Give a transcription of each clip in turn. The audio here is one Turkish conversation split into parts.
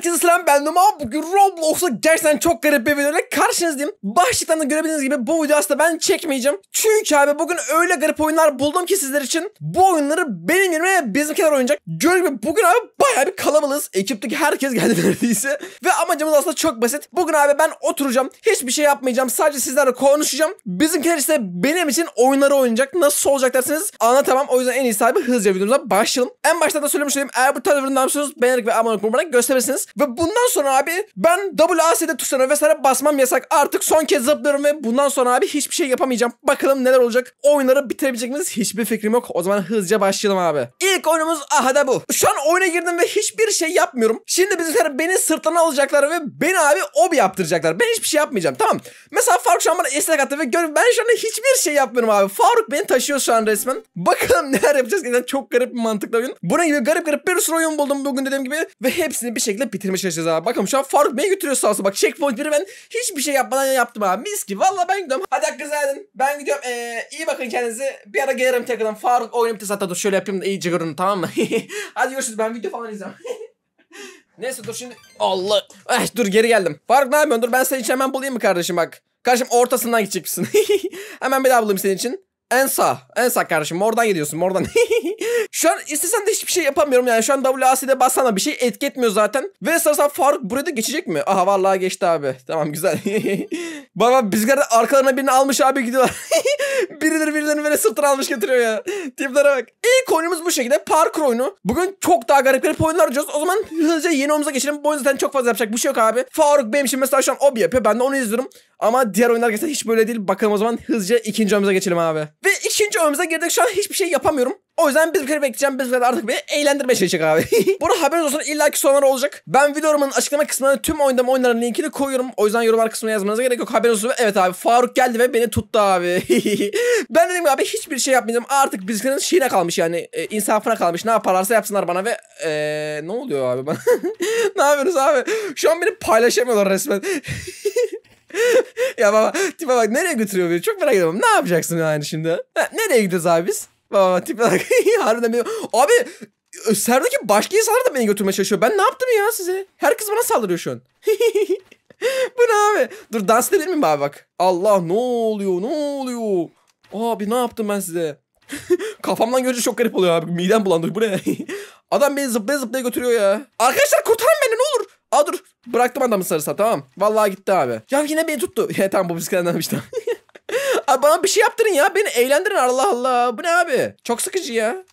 Herkese selam ben Numa. Bugün Roblox'a gerçekten çok garip bir videoyla karşınızdayım. Başlıktan da görebildiğiniz gibi bu videoyu aslında ben çekmeyeceğim. Çünkü abi bugün öyle garip oyunlar buldum ki sizler için. Bu oyunları benim yerime bizimkiler oynayacak. Gördüğünüz gibi bugün abi bayağı bir kalabalığız. Ekipteki herkes geldi neredeyse. Ve amacımız aslında çok basit. Bugün abi ben oturacağım. Hiçbir şey yapmayacağım. Sadece sizlerle konuşacağım. Bizimkiler ise benim için oyunları oynayacak. Nasıl olacak dersiniz anlatamam. O yüzden en iyisi abi hızlıca videomuza başlayalım. En baştan da söylemiş olayım. Eğer bu tarz ürünler beğenerek ve abone olmayı gösterebilirsiniz. Ve bundan sonra abi ben WASD tuşlarına vesaire basmam yasak. Artık son kez zıplıyorum ve bundan sonra abi hiçbir şey yapamayacağım. Bakalım neler olacak. Oyunları bitirebilecek miyiz? Hiçbir fikrim yok. O zaman hızlıca başlayalım abi. İlk oyunumuz ahada bu. Şu an oyuna girdim ve hiçbir şey yapmıyorum. Şimdi bizler beni sırtlarına alacaklar ve beni abi ob yaptıracaklar. Ben hiçbir şey yapmayacağım tamam. Mesela Faruk şu an bana esnek attı ve gör ben şu anda hiçbir şey yapmıyorum abi. Faruk beni taşıyor şu an resmen. Bakalım neler yapacağız. Gerçekten çok garip bir mantıkla oyun. buna gibi garip garip bir sürü oyun buldum bugün dediğim gibi. Ve hepsini bir şekilde bitirdim bitirme çalışacağız abi. Bakalım şu an Faruk beni götürüyor sağ Bak checkpointleri ben hiçbir şey yapmadan yaptım abi. Mis ki. Valla ben gidiyorum. Hadi hakkınızı edin. Ben gidiyorum. Ee, iyi bakın kendinize. Bir ara gelirim tekrardan. Faruk oyunu bitirse hatta dur şöyle yapayım da iyice görün tamam mı? Hadi görüşürüz. Ben video falan izliyorum Neyse dur şimdi. Allah. Ay eh, dur geri geldim. Faruk ne yapıyorsun? Dur ben senin için hemen bulayım mı kardeşim bak. Kardeşim ortasından gidecek hemen bir daha bulayım senin için. En sağ. En sağ kardeşim. Oradan gidiyorsun. oradan. şu an istesen de hiçbir şey yapamıyorum yani. Şu an WAS'de bassana bir şey etki etmiyor zaten. Ve sarsan Faruk burada geçecek mi? Aha vallahi geçti abi. Tamam güzel. Baba bizler arkalarına birini almış abi gidiyorlar. birileri birilerini böyle sırtına almış getiriyor ya. Tiplere bak. İlk oyunumuz bu şekilde parkur oyunu. Bugün çok daha garip garip oyunlar oynayacağız. O zaman hızlıca yeni oyunumuza geçelim. Bu oyun zaten çok fazla yapacak bir şey yok abi. Faruk benim için mesela şu an obi yapıyor. Ben de onu izliyorum. Ama diğer oyunlar gerçekten hiç böyle değil. Bakalım o zaman hızlıca ikinci oyunumuza geçelim abi. Ve ikinci oyunumuza girdik. Şu an hiçbir şey yapamıyorum. O yüzden biz bir kere bekleyeceğim. Biz bir kere artık beni eğlendirmeye çalışacak abi. Burada haberiniz olsun illaki sonları olacak. Ben videomun açıklama kısmına tüm oynadığım oyunların linkini koyuyorum. O yüzden yorumlar kısmına yazmanıza gerek yok. Haberiniz olsun. Evet abi Faruk geldi ve beni tuttu abi. ben dedim abi hiçbir şey yapmayacağım. Artık bizlerin şeyine kalmış yani. E, insafına kalmış. Ne yaparlarsa yapsınlar bana ve e, ne oluyor abi bana? ne yapıyoruz abi? Şu an beni paylaşamıyorlar resmen. ya baba tipe bak nereye götürüyor beni? Çok merak ediyorum. Ne yapacaksın yani şimdi? Ha, nereye gidiyoruz abi biz? Baba tipler bak. Harbiden benim. Abi e, Serdaki başka insanlar da beni götürmeye çalışıyor. Ben ne yaptım ya size? Herkes bana saldırıyor şu an. Bu ne abi? Dur dans edelim mi abi bak. Allah ne oluyor ne oluyor? Abi ne yaptım ben size? Kafamdan görünce çok garip oluyor abi. Midem bulandı. Bu ne? Adam beni zıplaya zıplaya götürüyor ya. Arkadaşlar kurtarın beni ne olur. Aa dur. Bıraktım adamı sarısa tamam. Vallahi gitti abi. Ya yine beni tuttu. Ya tamam bu bisikletten işte bana bir şey yaptırın ya. Beni eğlendirin Allah Allah. Bu ne abi? Çok sıkıcı ya.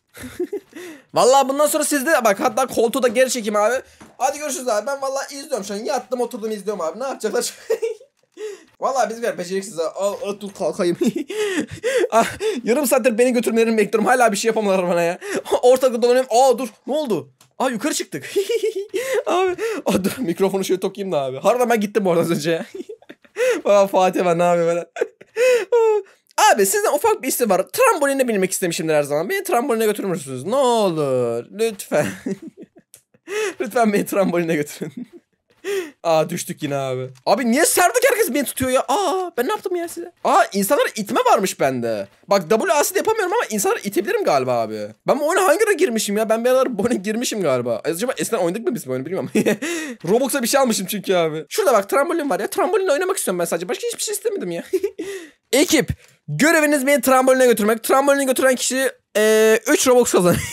vallahi bundan sonra sizde bak hatta koltuğu da geri çekeyim abi. Hadi görüşürüz abi. Ben vallahi izliyorum şu an. Yattım oturdum izliyorum abi. Ne yapacaklar? Vallahi biz ver beceriksiz Al, al dur kalkayım. ah, yarım saattir beni götürmelerini bekliyorum. Hala bir şey yapamadılar bana ya. Ortalıkta dolanıyorum. Aa dur ne oldu? Aa yukarı çıktık. abi. Aa, dur mikrofonu şöyle tokayım da abi. Harbiden ben gittim bu arada az önce Fatih ben ne yapayım ben? Abi sizden ufak bir isim var. Tramboline binmek istemişimdir her zaman. Beni trambolinle götürür müsünüz? Ne olur. Lütfen. Lütfen beni trambolinle götürün. Aa düştük yine abi. Abi niye Serduk herkes beni tutuyor ya? Aa ben ne yaptım ya size? Aa insanlar itme varmış bende. Bak W asit yapamıyorum ama insanlar itebilirim galiba abi. Ben bu oyuna hangi girmişim ya? Ben bir aralar bu oyuna girmişim galiba. Acaba eskiden oynadık mı biz bu oyunu bilmiyorum. Roblox'a bir şey almışım çünkü abi. Şurada bak trambolin var ya. Trambolinle oynamak istiyorum ben sadece. Başka hiçbir şey istemedim ya. Ekip göreviniz beni tramboline götürmek. Tramboline götüren kişi 3 ee, Robux kazanıyor.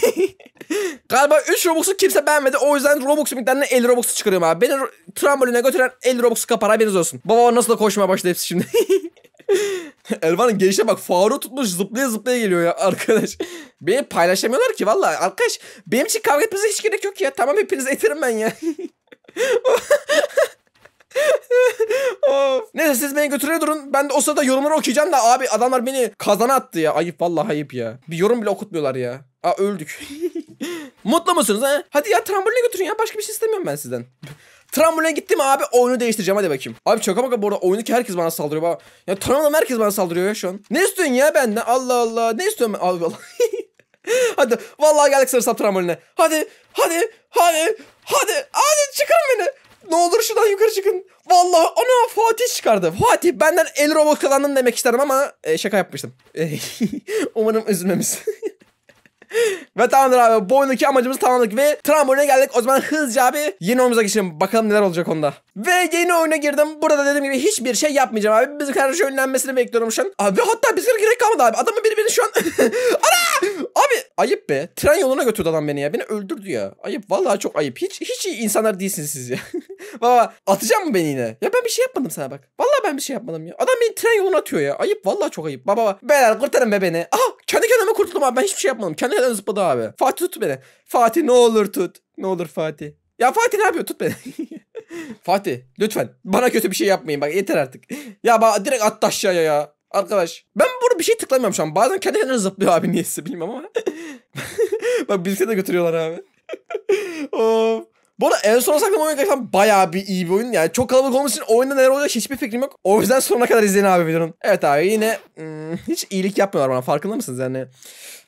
Galiba 3 Robux'u kimse beğenmedi. O yüzden Robux miktarını 50 Robux'u çıkarıyorum abi. Beni tramboline götüren 50 robux'u kapar haberiniz olsun. Baba nasıl da koşmaya başladı hepsi şimdi. Elvan'ın gelişe bak faru tutmuş zıplaya zıplaya geliyor ya arkadaş. Beni paylaşamıyorlar ki valla arkadaş. Benim için kavga etmenize hiç gerek yok ya. Tamam hepiniz eterim ben ya. of. Neyse siz beni götürüyor durun. Ben de o sırada yorumları okuyacağım da abi adamlar beni kazana attı ya. Ayıp vallahi ayıp ya. Bir yorum bile okutmuyorlar ya. Aa öldük. Mutlu musunuz ha? Hadi ya tramboline götürün ya. Başka bir şey istemiyorum ben sizden. Tramboline gittim abi oyunu değiştireceğim hadi bakayım. Abi çoka baka bu arada ki herkes bana saldırıyor. Ya tramboline herkes bana saldırıyor ya şu an. Ne istiyorsun ya benden? Allah Allah. Ne istiyorsun? Ben? Allah Allah. hadi vallahi geldik sarısap tramboline. Hadi hadi hadi hadi hadi çıkarın beni. Ne olur şuradan yukarı çıkın. Vallahi ana Fatih çıkardı. Fatih benden el robot kazandın demek isterdim ama e, şaka yapmıştım. umarım üzülmemişsin. ve tamamdır abi bu amacımız tamamladık ve tramboline geldik. O zaman hızlıca abi yeni oyunumuza geçelim. Bakalım neler olacak onda. Ve yeni oyuna girdim. Burada dediğim gibi hiçbir şey yapmayacağım abi. Bizim karşı önlenmesini bekliyorum şu an. Abi hatta bizim gerek kalmadı abi. Adamın birbirini şu an... Ana! Abi ayıp be. Tren yoluna götürdü adam beni ya. Beni öldürdü ya. Ayıp. Vallahi çok ayıp. Hiç hiç iyi insanlar değilsiniz siz ya. Baba atacak mı beni yine? Ya ben bir şey yapmadım sana bak. Vallahi ben bir şey yapmadım ya. Adam beni tren yoluna atıyor ya. Ayıp. Vallahi çok ayıp. Baba beyler kurtarın be beni. Aha kendi kendime kurtuldum abi. Ben hiçbir şey yapmadım. Kendi tane zıpladı abi. Fatih tut beni. Fatih ne olur tut. Ne olur Fatih. Ya Fatih ne yapıyor? Tut beni. Fatih lütfen bana kötü bir şey yapmayın bak yeter artık. ya bak direkt attı aşağıya ya. Arkadaş ben burada bir şey tıklamıyorum şu an. Bazen kendi kendine zıplıyor abi niyeyse bilmem ama. bak bilgisayarı da götürüyorlar abi. of. Bu arada en son saklama oyunu gerçekten bayağı bir iyi bir oyun. Yani çok kalabalık olması için oyunda neler olacak hiçbir fikrim yok. O yüzden sonuna kadar izleyin abi videonun. Evet abi yine hmm, hiç iyilik yapmıyorlar bana farkında mısınız yani.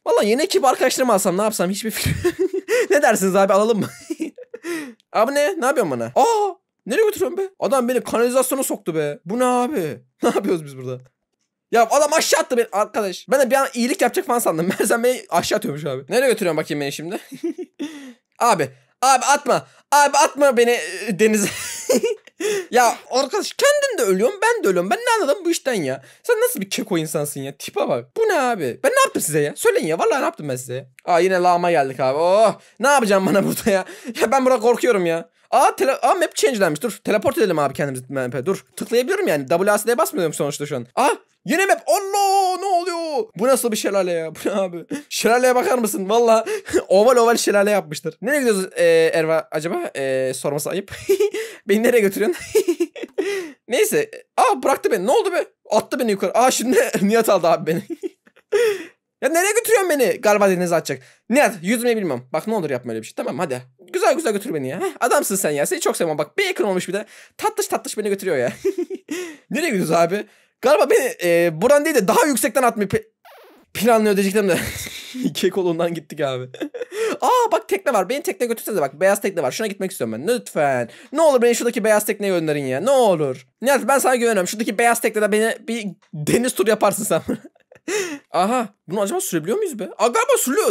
Valla yeni ekip arkadaşlarımı alsam ne yapsam hiçbir fikrim. ne dersiniz abi alalım mı? abi ne? Ne yapıyorsun bana? Aa! Nereye götürüyorsun be? Adam beni kanalizasyona soktu be. Bu ne abi? Ne yapıyoruz biz burada? Ya adam aşağı attı beni arkadaş. Ben de bir an iyilik yapacak falan sandım. Meğersem beni aşağı atıyormuş abi. Nereye götürüyorsun bakayım beni şimdi? abi. Abi atma. Abi atma beni e, denize ya arkadaş kendin de ölüyorsun ben de ölüyorum. Ben ne anladım bu işten ya? Sen nasıl bir keko insansın ya? tipa bak. Bu ne abi? Ben ne yaptım size ya? Söyleyin ya. Vallahi ne yaptım ben size? Aa yine lağma geldik abi. Oh ne yapacağım bana burada ya? Ya ben burada korkuyorum ya. Aa, tele Aa map change'lenmiş. Dur teleport edelim abi kendimizi map'e. Dur tıklayabiliyorum yani. WASD'ye basmıyorum sonuçta şu an. Aa Yeni map. Allah ne oluyor? Bu nasıl bir şelale ya? Bu ne abi? Şelaleye bakar mısın? Valla oval oval şelale yapmıştır. Nereye gidiyoruz ee, Erva acaba? Ee, sorması ayıp. beni nereye götürüyorsun? Neyse. Aa bıraktı beni. Ne oldu be? Attı beni yukarı. Aa şimdi Nihat aldı abi beni. ya nereye götürüyorsun beni? Galiba denize atacak. Nihat yüzmeyi bilmem. Bak ne olur yapma öyle bir şey. Tamam hadi. Güzel güzel götür beni ya. Heh, adamsın sen ya. Seni çok seviyorum bak. Bir ekran olmuş bir de. Tatlış tatlış beni götürüyor ya. Nereye gidiyoruz abi? Galiba beni e, buradan değil de daha yüksekten atmayı planlıyor diyecektim de. İki kolundan gittik abi. Aa bak tekne var. Beni tekne götürsene bak. Beyaz tekne var. Şuna gitmek istiyorum ben. Lütfen. Ne olur beni şuradaki beyaz tekneye gönderin ya. Ne olur. Nihat ben sana güveniyorum. Şuradaki beyaz teknede beni bir deniz tur yaparsın sen. Aha. Bunu acaba sürebiliyor muyuz be? Aa galiba sürülüyor.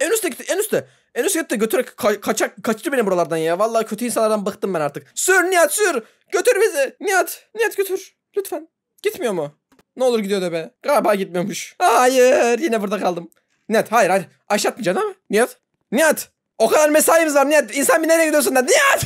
En üstte gitti. En üstte. En üstte gitti. Götürek ka kaçak kaçtı beni buralardan ya. Vallahi kötü insanlardan bıktım ben artık. Sür Nihat sür. Götür bizi. Nihat. Nihat götür. Lütfen. Gitmiyor mu? Ne olur gidiyor de be. Galiba gitmiyormuş. Hayır. Yine burada kaldım. Nihat hayır hayır. Aşağı atmayacaksın ama. Nihat. Nihat. O kadar mesaimiz var Nihat. İnsan bir nereye gidiyorsun da Nihat.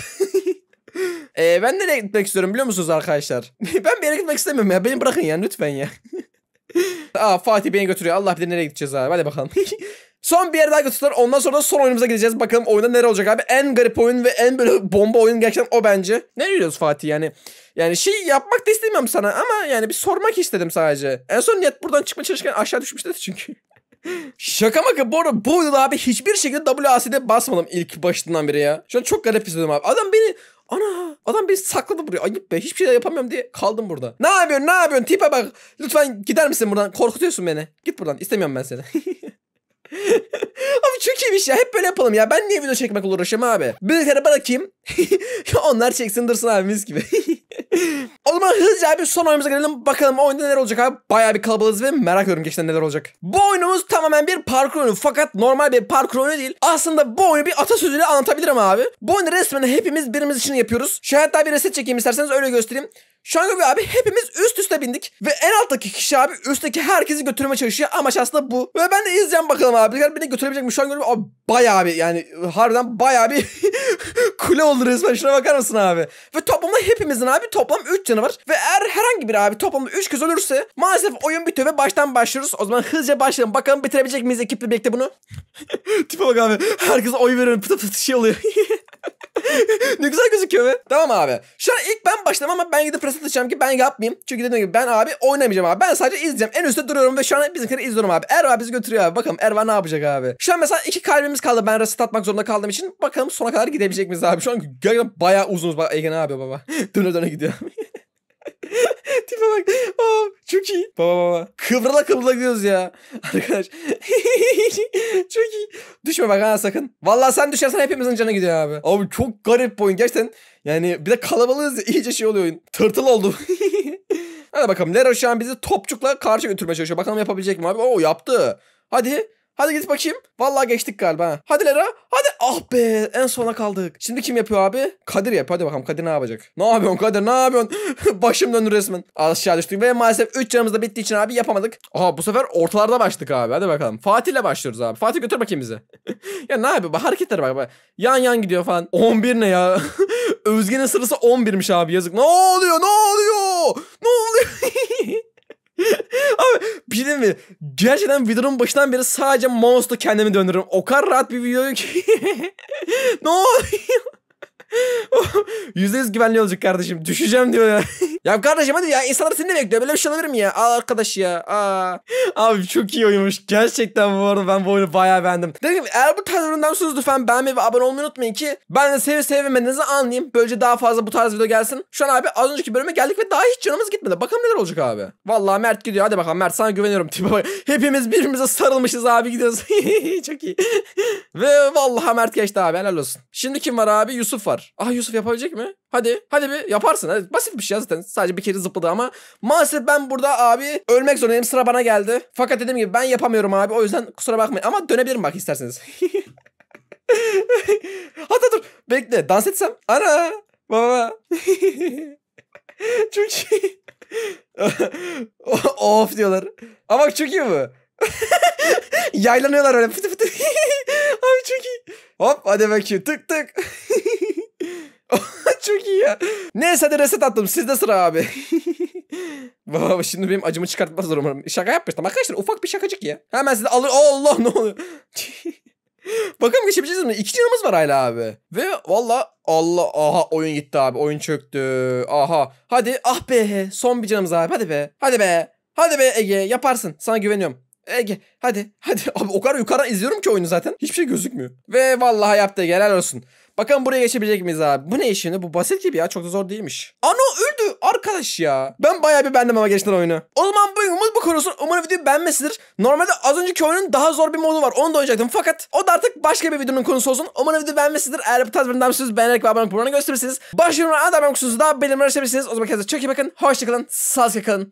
ee, ben nereye gitmek istiyorum biliyor musunuz arkadaşlar? ben bir yere gitmek istemiyorum ya. Beni bırakın ya lütfen ya. Aa Fatih beni götürüyor. Allah bilir nereye gideceğiz abi. Hadi bakalım. son bir yer daha götürdüler. Ondan sonra da son oyunumuza gideceğiz. Bakalım oyunda nere olacak abi. En garip oyun ve en böyle bomba oyun gerçekten o bence. Ne diyoruz Fatih yani? Yani şey yapmak da istemiyorum sana ama yani bir sormak istedim sadece. En son net buradan çıkma çalışırken aşağı düşmüştü çünkü. Şaka maka bu arada bu yıl abi hiçbir şekilde WASD basmadım ilk başından beri ya. Şu an çok garip hissediyorum abi. Adam beni ana Adam beni sakladı buraya. Ayıp be. Hiçbir şey yapamıyorum diye kaldım burada. Ne yapıyorsun? Ne yapıyorsun? Tipe bak. Lütfen gider misin buradan? Korkutuyorsun beni. Git buradan. İstemiyorum ben seni. abi çok iyiymiş ya. Hep böyle yapalım ya. Ben niye video çekmek uğraşıyorum abi? Büyüklere bırakayım. Onlar çeksin dursun abi mis gibi. o zaman hızlıca bir son oyunumuza gelelim. Bakalım o oyunda neler olacak abi. Bayağı bir kalabalığız ve merak ediyorum gerçekten neler olacak. Bu oyunumuz tamamen bir parkur oyunu. Fakat normal bir parkur oyunu değil. Aslında bu oyunu bir atasözüyle anlatabilirim abi. Bu oyunu resmen hepimiz birimiz için yapıyoruz. Şu hatta bir reset çekeyim isterseniz öyle göstereyim. Şu an abi hepimiz üst üste bindik ve en alttaki kişi abi üstteki herkesi götürmeye çalışıyor. Amaç aslında bu. Ve ben de izleyeceğim bakalım abi. Beni götürebilecek mi? Şu an görüyorum abi bayağı bir yani harbiden bayağı bir kule oldu resmen. Şuna bakar mısın abi? Ve toplamda hepimizin abi toplam 3 canı var. Ve eğer herhangi bir abi toplamda 3 kez ölürse maalesef oyun bitiyor ve baştan başlıyoruz. O zaman hızlıca başlayalım. Bakalım bitirebilecek miyiz ekiple birlikte bunu? Tipe bak abi. Herkes oy veriyor. Pıtı pıtı şey oluyor. ne güzel gözüküyor be. Tamam abi. Şu an ilk ben başlamam ama ben gidip reset edeceğim ki ben yapmayayım. Çünkü dediğim gibi ben abi oynamayacağım abi. Ben sadece izleyeceğim. En üstte duruyorum ve şu an bizimkileri izliyorum abi. Erva bizi götürüyor abi. Bakalım Erva ne yapacak abi. Şu an mesela iki kalbimiz kaldı. Ben reset atmak zorunda kaldığım için. Bakalım sona kadar gidebilecek miyiz abi. Şu an gerçekten bayağı uzunuz. Bak Ege ne yapıyor baba. döne döne gidiyor. Tipe bak. Oh çok iyi. Baba baba. Kıvrıla kıvrıla gidiyoruz ya. Arkadaş çok iyi. Düşme bak ha sakın. Vallahi sen düşersen hepimizin canı gidiyor abi. Abi çok garip bu oyun gerçekten. Yani bir de kalabalığız ya, iyice şey oluyor oyun. Tırtıl oldu. Hadi bakalım Lero şu an bizi topçukla karşı götürmeye çalışıyor. Bakalım yapabilecek mi abi? Oo yaptı. Hadi. Hadi git bakayım. Vallahi geçtik galiba. Hadi Lera. Hadi. Ah be. En sona kaldık. Şimdi kim yapıyor abi? Kadir yapıyor. Hadi bakalım Kadir ne yapacak? Ne yapıyorsun Kadir? Ne yapıyorsun? Başım döndü resmen. Aşağı düştük ve maalesef 3 canımız da bittiği için abi yapamadık. Aha bu sefer ortalarda başladık abi. Hadi bakalım. Fatihle başlıyoruz abi. Fatih götür bakayım bizi. ya ne yapıyor? Hareketlere bak. bak. Yan yan gidiyor falan. 11 ne ya? Özge'nin sırası 11'miş abi yazık. Ne oluyor? Ne oluyor? Ne oluyor? Abi bir şey mi? Gerçekten videonun başından beri sadece monster kendimi döndürürüm. O kadar rahat bir video ki. ne oluyor? %100 güvenli olacak kardeşim. Düşeceğim diyor ya. Ya kardeşim hadi ya insanlar seni ne bekliyor. Böyle bir şey olabilir mi ya? Aa arkadaş ya. Aa. Abi çok iyi oyunmuş. Gerçekten bu arada ben bu oyunu bayağı beğendim. dedim gibi eğer bu tarz üründen sonra lütfen beğenmeyi ve abone olmayı unutmayın ki ben de sevip sevmediğinizi anlayayım. Böylece daha fazla bu tarz video gelsin. Şu an abi az önceki bölüme geldik ve daha hiç canımız gitmedi. Bakalım neler olacak abi. Vallahi Mert gidiyor. Hadi bakalım Mert sana güveniyorum. Tipe Hepimiz birbirimize sarılmışız abi gidiyoruz. çok iyi. ve vallahi Mert geçti abi. Helal olsun. Şimdi kim var abi? Yusuf var. Ah Yusuf yapabilecek mi? Hadi. Hadi bir yaparsın. Hadi. Basit bir şey zaten. Sadece bir kere zıpladı ama. Maalesef ben burada abi ölmek zorundayım. Sıra bana geldi. Fakat dediğim gibi ben yapamıyorum abi. O yüzden kusura bakmayın. Ama dönebilirim bak isterseniz. Hatta dur. Bekle. Dans etsem. Ana. Baba. çünkü of diyorlar. Ama çok iyi bu. Yaylanıyorlar öyle. Fıtı fıtı. Abi çok iyi. Hop hadi bakayım. Tık tık. Çok iyi ya. Neyse de reset attım. Sizde sıra abi. Baba şimdi benim acımı çıkartmazlar umarım. Şaka yapmıştım. Arkadaşlar ufak bir şakacık ya. Hemen size alır. Allah ne oluyor? Bakalım geçebileceğiz şey mi? İki canımız var hala abi. Ve valla Allah aha oyun gitti abi. Oyun çöktü. Aha. Hadi ah be. Son bir canımız abi. Hadi be. Hadi be. Hadi be Ege yaparsın. Sana güveniyorum. Ege hadi hadi abi o kadar yukarıdan izliyorum ki oyunu zaten. Hiçbir şey gözükmüyor. Ve vallahi yaptı helal olsun. Bakalım buraya geçebilecek miyiz abi? Bu ne işini? Bu basit gibi ya. Çok da zor değilmiş. Ano öldü arkadaş ya. Ben bayağı bir bendim ama geçtiler oyunu. O zaman bu videomuz bu konusun. Umarım video beğenmesidir. Normalde az önceki oyunun daha zor bir modu var. Onu da oynayacaktım. Fakat o da artık başka bir videonun konusu olsun. Umarım video beğenmesidir. Eğer bu tarz bir damsız beğenerek ve abone olup buranı gösterirsiniz. Başlıyorum. Adam kutusu da benimle O zaman kendinize çok iyi bakın. Hoşçakalın. Sağlıcakla kalın.